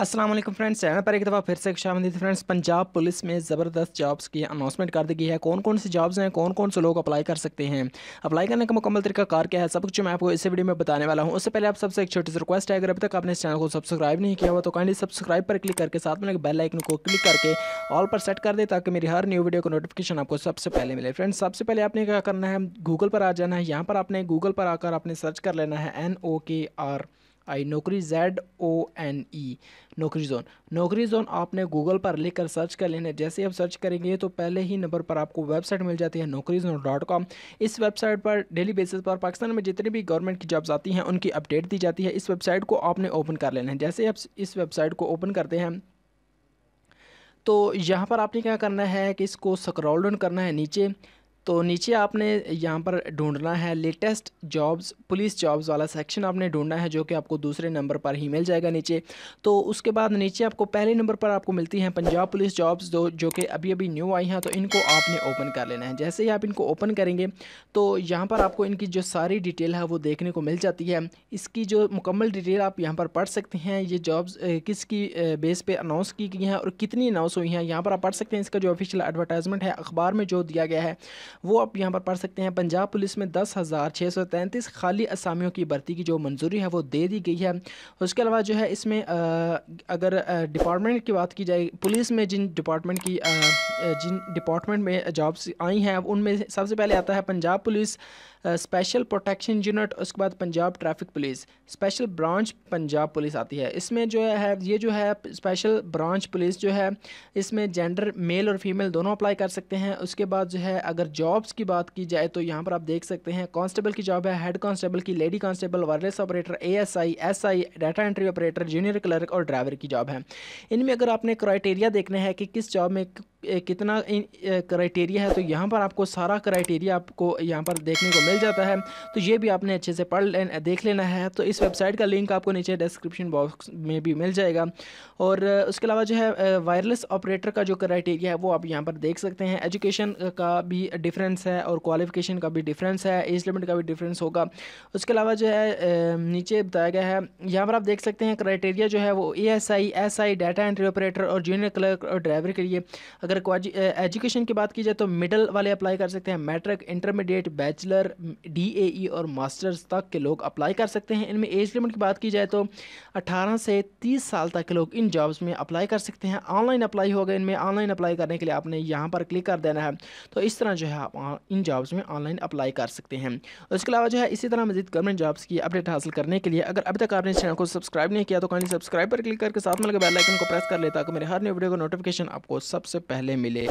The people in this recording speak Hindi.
असलम फ्रेंड्स चैनल पर एक दफ़ा फिर से शामिल फ्रेंड्स पंजाब पुलिस में ज़बरदस्त जॉब्स की अनाउंसमेंट कर दी गई है कौन कौन से जॉब्स हैं कौन कौन से लोग अप्लाई कर सकते हैं अप्लाई करने का मुकम्मल तरीका कार क्या है सब कुछ मैं आपको इस वीडियो में बताने वाला हूँ उससे पहले आप सबसे एक छोटी सी रिक्वेस्ट है अगर अभी तक आपने इस चैनल को सब्सक्राइब नहीं किया हुआ तो काइंडली सब्सक्राइब पर क्लिक करके साथ में बेल आइकन को क्लिक करके ऑल पर सेट कर दे ताकि मेरी हर न्यू वीडियो का नोटिफिकेशन आपको सबसे पहले मिले फ्रेंड्स सबसे पहले आपने क्या करना है गूगल पर आ जाना है यहाँ पर आपने गूगल पर आकर आपने सर्च कर लेना है एन ओ के आर आई नौकरी जेड ओ एन ई नौकरी जोन नौकरी जोन आपने गूगल पर लिख कर सर्च कर लेना जैसे आप सर्च करेंगे तो पहले ही नंबर पर आपको वेबसाइट मिल जाती है नौकरी जोन डॉट कॉम इस वेबसाइट पर डेली बेसिस पर पाकिस्तान में जितनी भी गवर्नमेंट की जॉब्स आती हैं उनकी अपडेट दी जाती है इस वेबसाइट को आपने ओपन कर लेना है जैसे आप इस वेबसाइट को ओपन करते हैं तो यहाँ पर आपने क्या करना है कि इसको स्क्रॉल डाउन करना है नीचे तो नीचे आपने यहाँ पर ढूंढना है लेटेस्ट जॉब्स पुलिस जॉब्स वाला सेक्शन आपने ढूंढना है जो कि आपको दूसरे नंबर पर ही मिल जाएगा नीचे तो उसके बाद नीचे आपको पहले नंबर पर आपको मिलती हैं पंजाब पुलिस जॉब्स जो जो कि अभी अभी न्यू आई हैं तो इनको आपने ओपन कर लेना है जैसे ही आप इनको ओपन करेंगे तो यहाँ पर आपको इनकी जो सारी डिटेल है वो देखने को मिल जाती है इसकी जो मुकम्मल डिटेल आप यहाँ पर पढ़ सकते हैं ये जॉब्स किसकी बेस पर अनाउंस की गई हैं और कितनी अनाउंस हुई हैं यहाँ पर आप पढ़ सकते हैं इसका जो ऑफिशियल एडवर्टाइजमेंट है अखबार में जो दिया गया है वो आप यहाँ पर पढ़ सकते हैं पंजाब पुलिस में दस हज़ार छः सौ तैंतीस खाली असामियों की भर्ती की जो मंजूरी है वो दे दी गई है उसके अलावा जो है इसमें अगर डिपार्टमेंट की बात की जाए पुलिस में जिन डिपार्टमेंट की जिन डिपार्टमेंट में जॉब्स आई हैं उनमें सबसे पहले आता है Punjab police special protection unit उसके बाद Punjab traffic police special branch Punjab police आती है इसमें जो है ये जो है स्पेशल ब्रांच पुलिस जो है इसमें जेंडर मेल और फीमेल दोनों अप्लाई कर सकते हैं उसके बाद जो है अगर जॉब्स की बात की जाए तो यहाँ पर आप देख सकते हैं कांस्टेबल की जॉब है हेड कांस्टेबल की lady constable wireless operator ASI SI data entry operator junior clerk और ड्राइवर की जॉब है इनमें अगर आपने क्राइटेरिया देखने हैं कि किस जॉब में कितना क्राइटेरिया है तो यहाँ पर आपको सारा क्राइटेरिया आपको यहाँ पर देखने को मिल जाता है तो ये भी आपने अच्छे से पढ़ ले देख लेना है तो इस वेबसाइट का लिंक आपको नीचे डिस्क्रिप्शन बॉक्स में भी मिल जाएगा और उसके अलावा जो है वायरलेस ऑपरेटर का जो क्राइटेरिया है वो आप यहाँ पर देख सकते हैं एजुकेशन का भी डिफरेंस है और क्वालिफिकेशन का भी डिफरेंस है एज लिमिट का भी डिफरेंस होगा उसके अलावा जो है नीचे बताया गया है यहाँ पर आप देख सकते हैं क्राइटेरिया जो है वो A S I S I data entry operator और जूनियर क्लर्क और ड्राइवर के लिए अगर एजुकेशन की बात की जाए तो मिडल वाले अप्लाई कर सकते हैं मैट्रिक इंटरमीडिएट बैचलर डी और मास्टर्स तक के लोग अप्लाई कर सकते हैं इनमें एज लिमिट की बात की जाए तो अठारह से तीस साल तक के लोग इन जॉब्स में अप्लाई कर सकते हैं ऑनलाइन अप्लाई होगा इनमें ऑनलाइन अप्लाई करने के लिए आपने यहाँ पर क्लिक कर देना है तो इस तरह जो है आप इन जॉब्स में ऑनलाइन अप्लाई कर सकते हैं उसके अलावा जो है इसी तरह मजीद गवर्नमेंट जॉब्स की अपडेट हासिल करने के लिए अगर अभी तक आपने चैनल को सब्सक्राइब नहीं किया तो कहीं सब्सक्राइब पर क्लिक करके साथ में लगे बेलाइकन को प्रेस कर ले ताकि मेरे हर नई वीडियो का नोटिफिकेशन आपको सबसे पहले पहले मिले